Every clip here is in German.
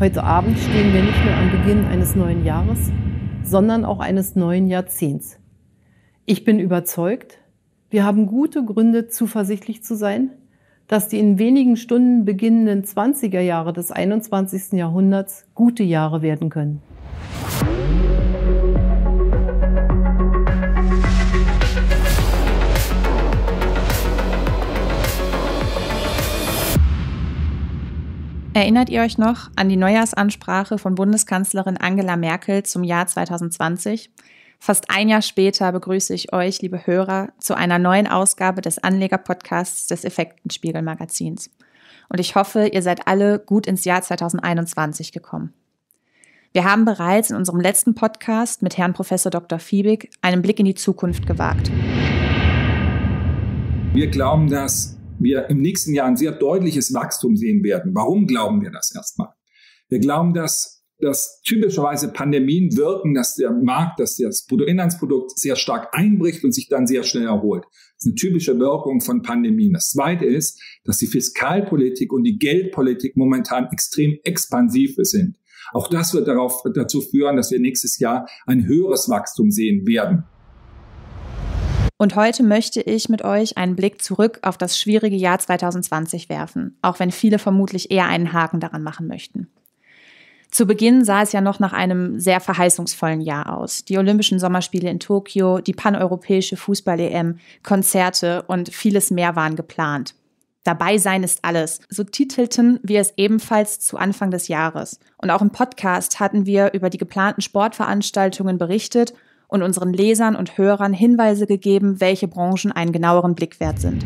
Heute Abend stehen wir nicht nur am Beginn eines neuen Jahres, sondern auch eines neuen Jahrzehnts. Ich bin überzeugt, wir haben gute Gründe, zuversichtlich zu sein, dass die in wenigen Stunden beginnenden 20er Jahre des 21. Jahrhunderts gute Jahre werden können. Erinnert ihr euch noch an die Neujahrsansprache von Bundeskanzlerin Angela Merkel zum Jahr 2020? Fast ein Jahr später begrüße ich euch, liebe Hörer, zu einer neuen Ausgabe des Anlegerpodcasts des Effektenspiegel Magazins. Und ich hoffe, ihr seid alle gut ins Jahr 2021 gekommen. Wir haben bereits in unserem letzten Podcast mit Herrn Professor Dr. Fiebig einen Blick in die Zukunft gewagt. Wir glauben, dass wir im nächsten Jahr ein sehr deutliches Wachstum sehen werden. Warum glauben wir das erstmal? Wir glauben, dass, dass typischerweise Pandemien wirken, dass der Markt, dass das Bruttoinlandsprodukt sehr stark einbricht und sich dann sehr schnell erholt. Das ist eine typische Wirkung von Pandemien. Das Zweite ist, dass die Fiskalpolitik und die Geldpolitik momentan extrem expansiv sind. Auch das wird darauf, dazu führen, dass wir nächstes Jahr ein höheres Wachstum sehen werden. Und heute möchte ich mit euch einen Blick zurück auf das schwierige Jahr 2020 werfen, auch wenn viele vermutlich eher einen Haken daran machen möchten. Zu Beginn sah es ja noch nach einem sehr verheißungsvollen Jahr aus. Die Olympischen Sommerspiele in Tokio, die paneuropäische Fußball-EM, Konzerte und vieles mehr waren geplant. Dabei sein ist alles. So titelten wir es ebenfalls zu Anfang des Jahres. Und auch im Podcast hatten wir über die geplanten Sportveranstaltungen berichtet und unseren Lesern und Hörern Hinweise gegeben, welche Branchen einen genaueren Blick wert sind.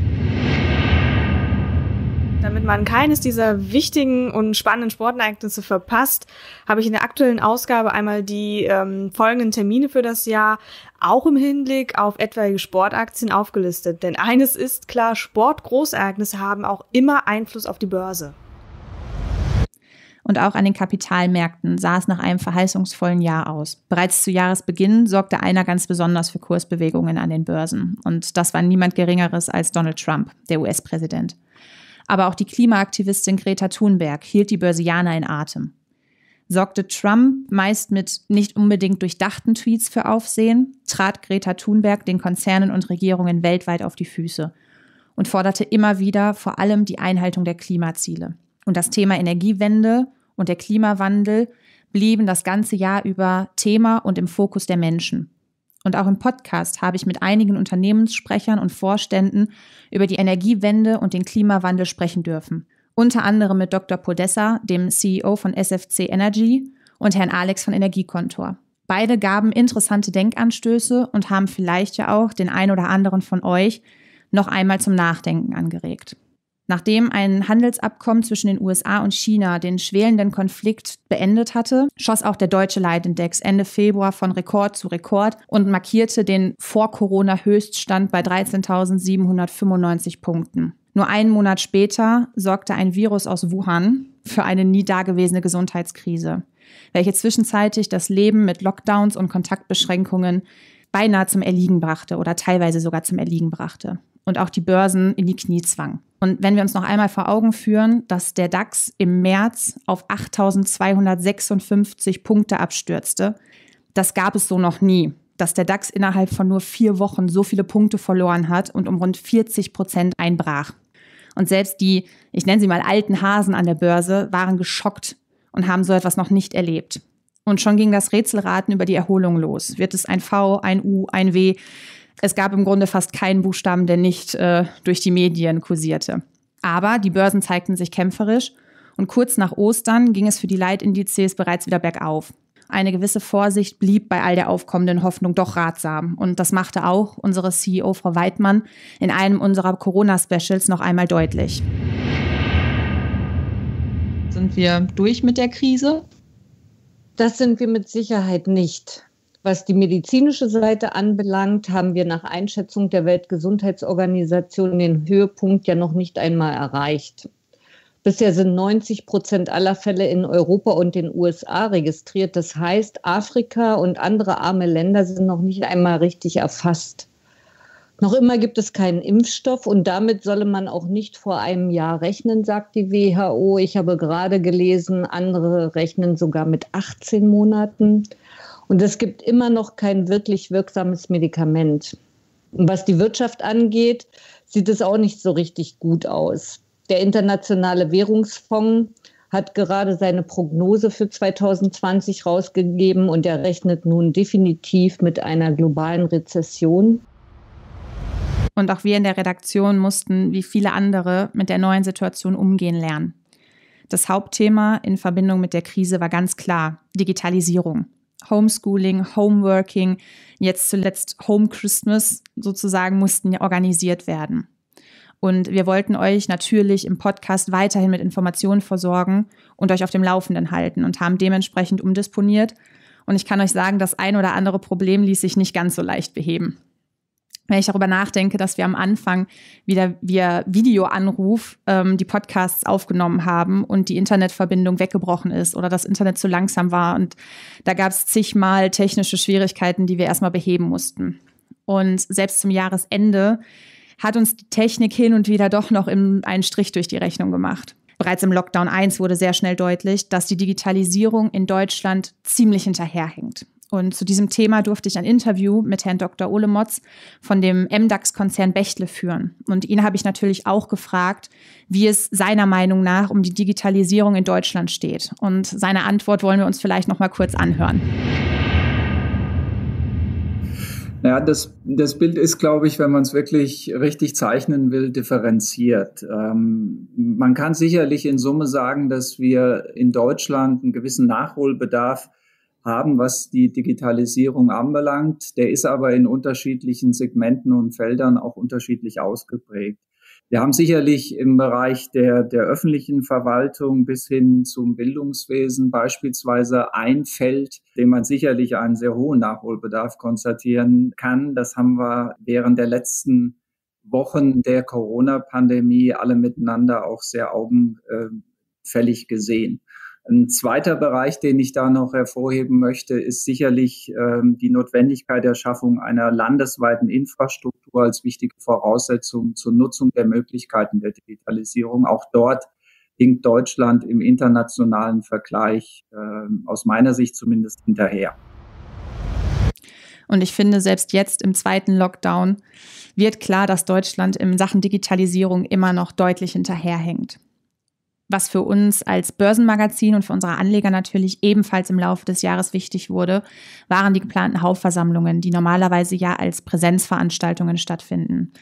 Damit man keines dieser wichtigen und spannenden Sportereignisse verpasst, habe ich in der aktuellen Ausgabe einmal die ähm, folgenden Termine für das Jahr auch im Hinblick auf etwaige Sportaktien aufgelistet. Denn eines ist klar, Sportgroßereignisse haben auch immer Einfluss auf die Börse und auch an den Kapitalmärkten sah es nach einem verheißungsvollen Jahr aus. Bereits zu Jahresbeginn sorgte einer ganz besonders für Kursbewegungen an den Börsen. Und das war niemand Geringeres als Donald Trump, der US-Präsident. Aber auch die Klimaaktivistin Greta Thunberg hielt die Börsianer in Atem. Sorgte Trump meist mit nicht unbedingt durchdachten Tweets für Aufsehen, trat Greta Thunberg den Konzernen und Regierungen weltweit auf die Füße und forderte immer wieder vor allem die Einhaltung der Klimaziele. Und das Thema Energiewende und der Klimawandel blieben das ganze Jahr über Thema und im Fokus der Menschen. Und auch im Podcast habe ich mit einigen Unternehmenssprechern und Vorständen über die Energiewende und den Klimawandel sprechen dürfen. Unter anderem mit Dr. Podessa, dem CEO von SFC Energy, und Herrn Alex von Energiekontor. Beide gaben interessante Denkanstöße und haben vielleicht ja auch den ein oder anderen von euch noch einmal zum Nachdenken angeregt. Nachdem ein Handelsabkommen zwischen den USA und China den schwelenden Konflikt beendet hatte, schoss auch der deutsche Leitindex Ende Februar von Rekord zu Rekord und markierte den Vor-Corona-Höchststand bei 13.795 Punkten. Nur einen Monat später sorgte ein Virus aus Wuhan für eine nie dagewesene Gesundheitskrise, welche zwischenzeitlich das Leben mit Lockdowns und Kontaktbeschränkungen beinahe zum Erliegen brachte oder teilweise sogar zum Erliegen brachte und auch die Börsen in die Knie zwang. Und wenn wir uns noch einmal vor Augen führen, dass der DAX im März auf 8256 Punkte abstürzte, das gab es so noch nie, dass der DAX innerhalb von nur vier Wochen so viele Punkte verloren hat und um rund 40 Prozent einbrach. Und selbst die, ich nenne sie mal alten Hasen an der Börse, waren geschockt und haben so etwas noch nicht erlebt. Und schon ging das Rätselraten über die Erholung los. Wird es ein V, ein U, ein W? Es gab im Grunde fast keinen Buchstaben, der nicht äh, durch die Medien kursierte. Aber die Börsen zeigten sich kämpferisch und kurz nach Ostern ging es für die Leitindizes bereits wieder bergauf. Eine gewisse Vorsicht blieb bei all der aufkommenden Hoffnung doch ratsam. Und das machte auch unsere CEO Frau Weidmann in einem unserer Corona-Specials noch einmal deutlich. Sind wir durch mit der Krise? Das sind wir mit Sicherheit nicht. Was die medizinische Seite anbelangt, haben wir nach Einschätzung der Weltgesundheitsorganisation den Höhepunkt ja noch nicht einmal erreicht. Bisher sind 90 Prozent aller Fälle in Europa und den USA registriert. Das heißt, Afrika und andere arme Länder sind noch nicht einmal richtig erfasst. Noch immer gibt es keinen Impfstoff und damit solle man auch nicht vor einem Jahr rechnen, sagt die WHO. Ich habe gerade gelesen, andere rechnen sogar mit 18 Monaten. Und es gibt immer noch kein wirklich wirksames Medikament. Und was die Wirtschaft angeht, sieht es auch nicht so richtig gut aus. Der Internationale Währungsfonds hat gerade seine Prognose für 2020 rausgegeben und er rechnet nun definitiv mit einer globalen Rezession. Und auch wir in der Redaktion mussten, wie viele andere, mit der neuen Situation umgehen lernen. Das Hauptthema in Verbindung mit der Krise war ganz klar Digitalisierung. Homeschooling, Homeworking, jetzt zuletzt Home Christmas sozusagen mussten organisiert werden. Und wir wollten euch natürlich im Podcast weiterhin mit Informationen versorgen und euch auf dem Laufenden halten und haben dementsprechend umdisponiert. Und ich kann euch sagen, das ein oder andere Problem ließ sich nicht ganz so leicht beheben wenn ich darüber nachdenke, dass wir am Anfang wieder via Videoanruf ähm, die Podcasts aufgenommen haben und die Internetverbindung weggebrochen ist oder das Internet zu langsam war. Und da gab es zigmal technische Schwierigkeiten, die wir erstmal beheben mussten. Und selbst zum Jahresende hat uns die Technik hin und wieder doch noch in einen Strich durch die Rechnung gemacht. Bereits im Lockdown 1 wurde sehr schnell deutlich, dass die Digitalisierung in Deutschland ziemlich hinterherhängt. Und zu diesem Thema durfte ich ein Interview mit Herrn Dr. Ole von dem MDAX-Konzern Bechtle führen. Und ihn habe ich natürlich auch gefragt, wie es seiner Meinung nach um die Digitalisierung in Deutschland steht. Und seine Antwort wollen wir uns vielleicht noch mal kurz anhören. Ja, das, das Bild ist, glaube ich, wenn man es wirklich richtig zeichnen will, differenziert. Ähm, man kann sicherlich in Summe sagen, dass wir in Deutschland einen gewissen Nachholbedarf haben, was die Digitalisierung anbelangt. Der ist aber in unterschiedlichen Segmenten und Feldern auch unterschiedlich ausgeprägt. Wir haben sicherlich im Bereich der, der öffentlichen Verwaltung bis hin zum Bildungswesen beispielsweise ein Feld, dem man sicherlich einen sehr hohen Nachholbedarf konstatieren kann. Das haben wir während der letzten Wochen der Corona-Pandemie alle miteinander auch sehr augenfällig gesehen. Ein zweiter Bereich, den ich da noch hervorheben möchte, ist sicherlich ähm, die Notwendigkeit der Schaffung einer landesweiten Infrastruktur als wichtige Voraussetzung zur Nutzung der Möglichkeiten der Digitalisierung. Auch dort hinkt Deutschland im internationalen Vergleich äh, aus meiner Sicht zumindest hinterher. Und ich finde, selbst jetzt im zweiten Lockdown wird klar, dass Deutschland in Sachen Digitalisierung immer noch deutlich hinterherhängt was für uns als Börsenmagazin und für unsere Anleger natürlich ebenfalls im Laufe des Jahres wichtig wurde, waren die geplanten Hauptversammlungen, die normalerweise ja als Präsenzveranstaltungen stattfinden.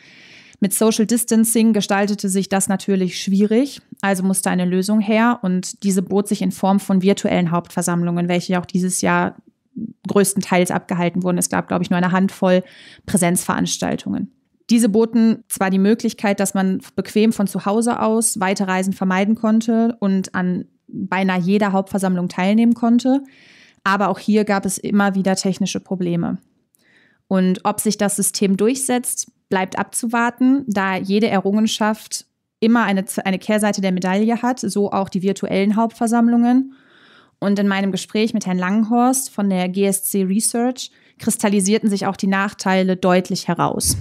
Mit Social Distancing gestaltete sich das natürlich schwierig, also musste eine Lösung her und diese bot sich in Form von virtuellen Hauptversammlungen, welche auch dieses Jahr größtenteils abgehalten wurden. Es gab, glaube ich, nur eine Handvoll Präsenzveranstaltungen. Diese boten zwar die Möglichkeit, dass man bequem von zu Hause aus weite Reisen vermeiden konnte und an beinahe jeder Hauptversammlung teilnehmen konnte, aber auch hier gab es immer wieder technische Probleme. Und ob sich das System durchsetzt, bleibt abzuwarten, da jede Errungenschaft immer eine, eine Kehrseite der Medaille hat, so auch die virtuellen Hauptversammlungen. Und in meinem Gespräch mit Herrn Langenhorst von der GSC Research kristallisierten sich auch die Nachteile deutlich heraus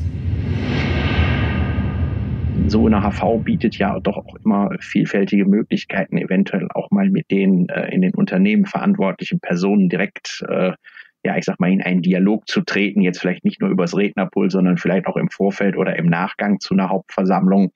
so eine HV bietet ja doch auch immer vielfältige Möglichkeiten, eventuell auch mal mit den äh, in den Unternehmen verantwortlichen Personen direkt, äh, ja, ich sag mal, in einen Dialog zu treten, jetzt vielleicht nicht nur übers Rednerpult, sondern vielleicht auch im Vorfeld oder im Nachgang zu einer Hauptversammlung.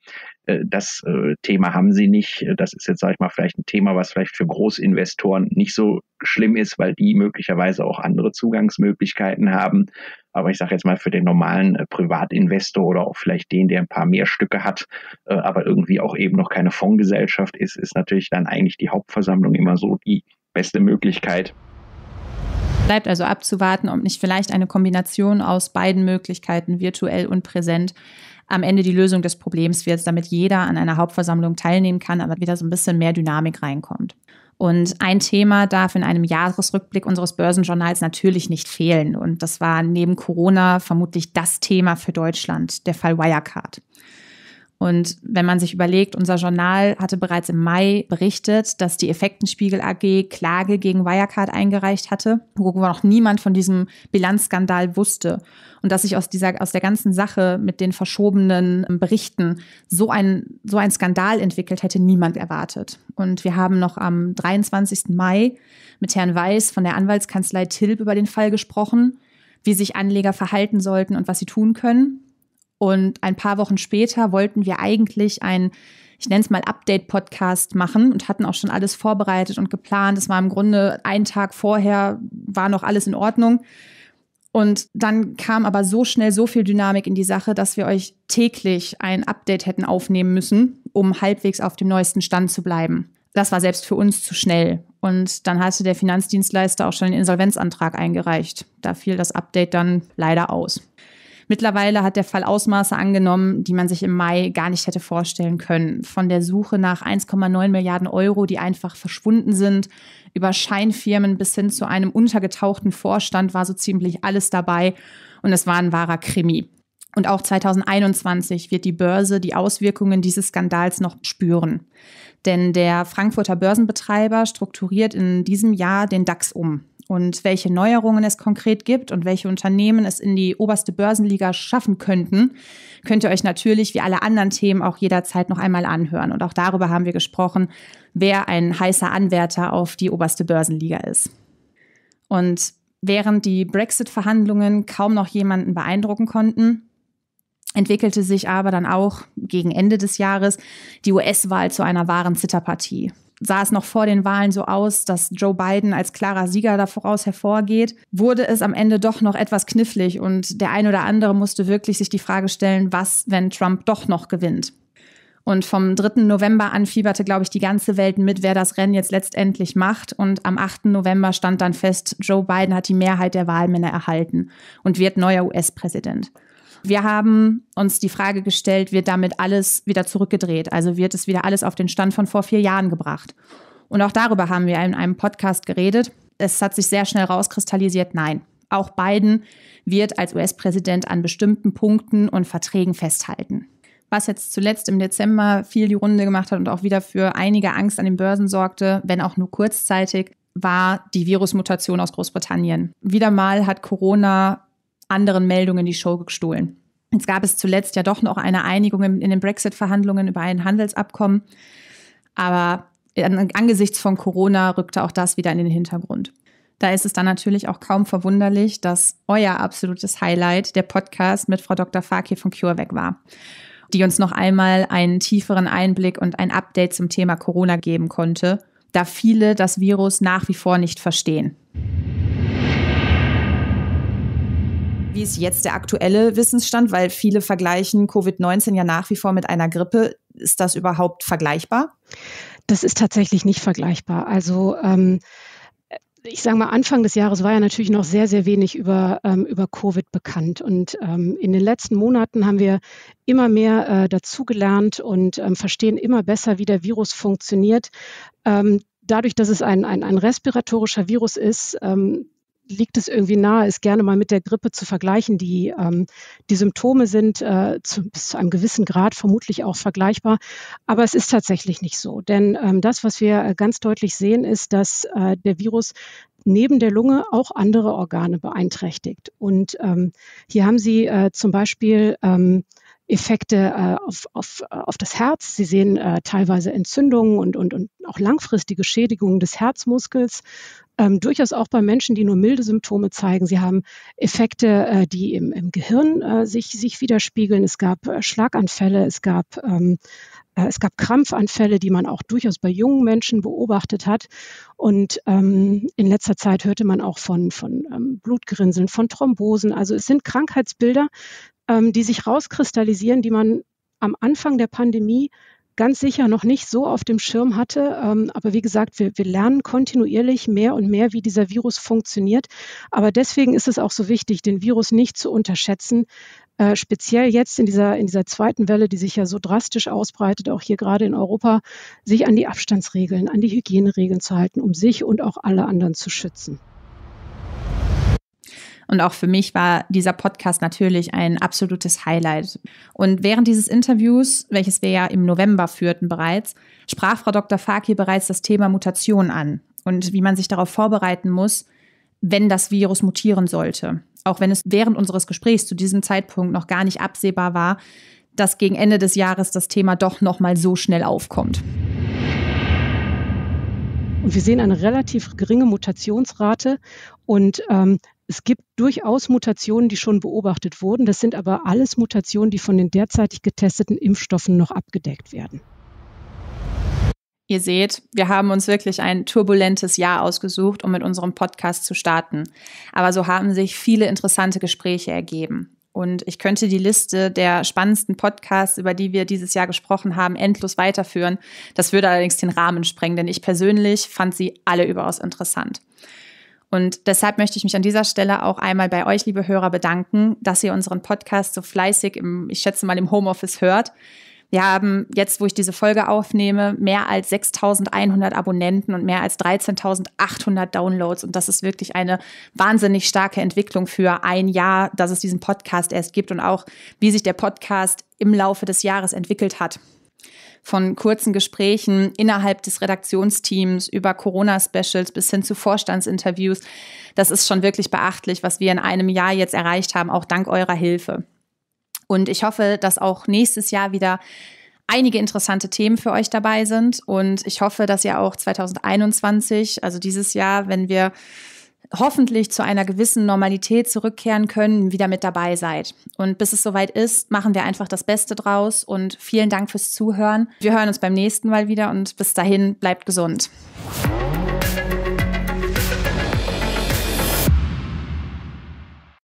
Äh, das äh, Thema haben sie nicht. Das ist jetzt, sage ich mal, vielleicht ein Thema, was vielleicht für Großinvestoren nicht so schlimm ist, weil die möglicherweise auch andere Zugangsmöglichkeiten haben. Aber ich sage jetzt mal, für den normalen äh, Privatinvestor oder auch vielleicht den, der ein paar mehr Stücke hat, äh, aber irgendwie auch eben noch keine Fondsgesellschaft ist, ist natürlich dann eigentlich die Hauptversammlung immer so die beste Möglichkeit. Bleibt also abzuwarten, ob nicht vielleicht eine Kombination aus beiden Möglichkeiten, virtuell und präsent, am Ende die Lösung des Problems wird, damit jeder an einer Hauptversammlung teilnehmen kann, aber wieder so ein bisschen mehr Dynamik reinkommt. Und ein Thema darf in einem Jahresrückblick unseres Börsenjournals natürlich nicht fehlen. Und das war neben Corona vermutlich das Thema für Deutschland, der Fall Wirecard. Und wenn man sich überlegt, unser Journal hatte bereits im Mai berichtet, dass die Effektenspiegel AG Klage gegen Wirecard eingereicht hatte, wo noch niemand von diesem Bilanzskandal wusste. Und dass sich aus dieser, aus der ganzen Sache mit den verschobenen ähm, Berichten so ein, so ein Skandal entwickelt hätte niemand erwartet. Und wir haben noch am 23. Mai mit Herrn Weiß von der Anwaltskanzlei Tilb über den Fall gesprochen, wie sich Anleger verhalten sollten und was sie tun können. Und ein paar Wochen später wollten wir eigentlich ein ich nenne es mal Update-Podcast machen und hatten auch schon alles vorbereitet und geplant. Es war im Grunde einen Tag vorher, war noch alles in Ordnung. Und dann kam aber so schnell so viel Dynamik in die Sache, dass wir euch täglich ein Update hätten aufnehmen müssen, um halbwegs auf dem neuesten Stand zu bleiben. Das war selbst für uns zu schnell. Und dann hatte der Finanzdienstleister auch schon den Insolvenzantrag eingereicht. Da fiel das Update dann leider aus. Mittlerweile hat der Fall Ausmaße angenommen, die man sich im Mai gar nicht hätte vorstellen können. Von der Suche nach 1,9 Milliarden Euro, die einfach verschwunden sind, über Scheinfirmen bis hin zu einem untergetauchten Vorstand war so ziemlich alles dabei. Und es war ein wahrer Krimi. Und auch 2021 wird die Börse die Auswirkungen dieses Skandals noch spüren. Denn der Frankfurter Börsenbetreiber strukturiert in diesem Jahr den DAX um und welche Neuerungen es konkret gibt und welche Unternehmen es in die oberste Börsenliga schaffen könnten, könnt ihr euch natürlich wie alle anderen Themen auch jederzeit noch einmal anhören. Und auch darüber haben wir gesprochen, wer ein heißer Anwärter auf die oberste Börsenliga ist. Und während die Brexit-Verhandlungen kaum noch jemanden beeindrucken konnten, entwickelte sich aber dann auch gegen Ende des Jahres die US-Wahl zu einer wahren Zitterpartie sah es noch vor den Wahlen so aus, dass Joe Biden als klarer Sieger da voraus hervorgeht, wurde es am Ende doch noch etwas knifflig und der ein oder andere musste wirklich sich die Frage stellen, was, wenn Trump doch noch gewinnt. Und vom 3. November an fieberte, glaube ich, die ganze Welt mit, wer das Rennen jetzt letztendlich macht. Und am 8. November stand dann fest, Joe Biden hat die Mehrheit der Wahlmänner erhalten und wird neuer US-Präsident. Wir haben uns die Frage gestellt, wird damit alles wieder zurückgedreht? Also wird es wieder alles auf den Stand von vor vier Jahren gebracht? Und auch darüber haben wir in einem Podcast geredet. Es hat sich sehr schnell rauskristallisiert, nein. Auch Biden wird als US-Präsident an bestimmten Punkten und Verträgen festhalten. Was jetzt zuletzt im Dezember viel die Runde gemacht hat und auch wieder für einige Angst an den Börsen sorgte, wenn auch nur kurzzeitig, war die Virusmutation aus Großbritannien. Wieder mal hat Corona anderen Meldungen die Show gestohlen. Jetzt gab es zuletzt ja doch noch eine Einigung in, in den Brexit-Verhandlungen über ein Handelsabkommen. Aber äh, angesichts von Corona rückte auch das wieder in den Hintergrund. Da ist es dann natürlich auch kaum verwunderlich, dass euer absolutes Highlight der Podcast mit Frau Dr. Fakir von CureVac war, die uns noch einmal einen tieferen Einblick und ein Update zum Thema Corona geben konnte, da viele das Virus nach wie vor nicht verstehen. Wie ist jetzt der aktuelle Wissensstand? Weil viele vergleichen Covid-19 ja nach wie vor mit einer Grippe. Ist das überhaupt vergleichbar? Das ist tatsächlich nicht vergleichbar. Also ähm, ich sage mal, Anfang des Jahres war ja natürlich noch sehr, sehr wenig über, ähm, über Covid bekannt. Und ähm, in den letzten Monaten haben wir immer mehr äh, dazugelernt und ähm, verstehen immer besser, wie der Virus funktioniert. Ähm, dadurch, dass es ein, ein, ein respiratorischer Virus ist, ähm, liegt es irgendwie nahe, es gerne mal mit der Grippe zu vergleichen. Die, ähm, die Symptome sind äh, zu, bis zu einem gewissen Grad vermutlich auch vergleichbar, aber es ist tatsächlich nicht so. Denn ähm, das, was wir äh, ganz deutlich sehen, ist, dass äh, der Virus neben der Lunge auch andere Organe beeinträchtigt. Und ähm, hier haben Sie äh, zum Beispiel ähm, Effekte äh, auf, auf, äh, auf das Herz. Sie sehen äh, teilweise Entzündungen und, und, und auch langfristige Schädigungen des Herzmuskels. Ähm, durchaus auch bei Menschen, die nur milde Symptome zeigen. Sie haben Effekte, äh, die im, im Gehirn äh, sich, sich widerspiegeln. Es gab äh, Schlaganfälle, es gab, ähm, äh, es gab Krampfanfälle, die man auch durchaus bei jungen Menschen beobachtet hat. Und ähm, in letzter Zeit hörte man auch von, von ähm, Blutgerinnseln, von Thrombosen. Also es sind Krankheitsbilder, ähm, die sich rauskristallisieren, die man am Anfang der Pandemie ganz sicher noch nicht so auf dem Schirm hatte. Ähm, aber wie gesagt, wir, wir, lernen kontinuierlich mehr und mehr, wie dieser Virus funktioniert. Aber deswegen ist es auch so wichtig, den Virus nicht zu unterschätzen. Äh, speziell jetzt in dieser, in dieser zweiten Welle, die sich ja so drastisch ausbreitet, auch hier gerade in Europa, sich an die Abstandsregeln, an die Hygieneregeln zu halten, um sich und auch alle anderen zu schützen. Und auch für mich war dieser Podcast natürlich ein absolutes Highlight. Und während dieses Interviews, welches wir ja im November führten bereits, sprach Frau Dr. Faki bereits das Thema Mutation an und wie man sich darauf vorbereiten muss, wenn das Virus mutieren sollte. Auch wenn es während unseres Gesprächs zu diesem Zeitpunkt noch gar nicht absehbar war, dass gegen Ende des Jahres das Thema doch noch mal so schnell aufkommt. Und wir sehen eine relativ geringe Mutationsrate und ähm, es gibt durchaus Mutationen, die schon beobachtet wurden. Das sind aber alles Mutationen, die von den derzeitig getesteten Impfstoffen noch abgedeckt werden. Ihr seht, wir haben uns wirklich ein turbulentes Jahr ausgesucht, um mit unserem Podcast zu starten. Aber so haben sich viele interessante Gespräche ergeben. Und ich könnte die Liste der spannendsten Podcasts, über die wir dieses Jahr gesprochen haben, endlos weiterführen. Das würde allerdings den Rahmen sprengen, denn ich persönlich fand sie alle überaus interessant. Und deshalb möchte ich mich an dieser Stelle auch einmal bei euch, liebe Hörer, bedanken, dass ihr unseren Podcast so fleißig im, ich schätze mal, im Homeoffice hört. Wir haben jetzt, wo ich diese Folge aufnehme, mehr als 6.100 Abonnenten und mehr als 13.800 Downloads. Und das ist wirklich eine wahnsinnig starke Entwicklung für ein Jahr, dass es diesen Podcast erst gibt und auch, wie sich der Podcast im Laufe des Jahres entwickelt hat von kurzen Gesprächen innerhalb des Redaktionsteams über Corona-Specials bis hin zu Vorstandsinterviews. Das ist schon wirklich beachtlich, was wir in einem Jahr jetzt erreicht haben, auch dank eurer Hilfe. Und ich hoffe, dass auch nächstes Jahr wieder einige interessante Themen für euch dabei sind. Und ich hoffe, dass ihr auch 2021, also dieses Jahr, wenn wir hoffentlich zu einer gewissen Normalität zurückkehren können, wieder mit dabei seid. Und bis es soweit ist, machen wir einfach das Beste draus und vielen Dank fürs Zuhören. Wir hören uns beim nächsten Mal wieder und bis dahin bleibt gesund.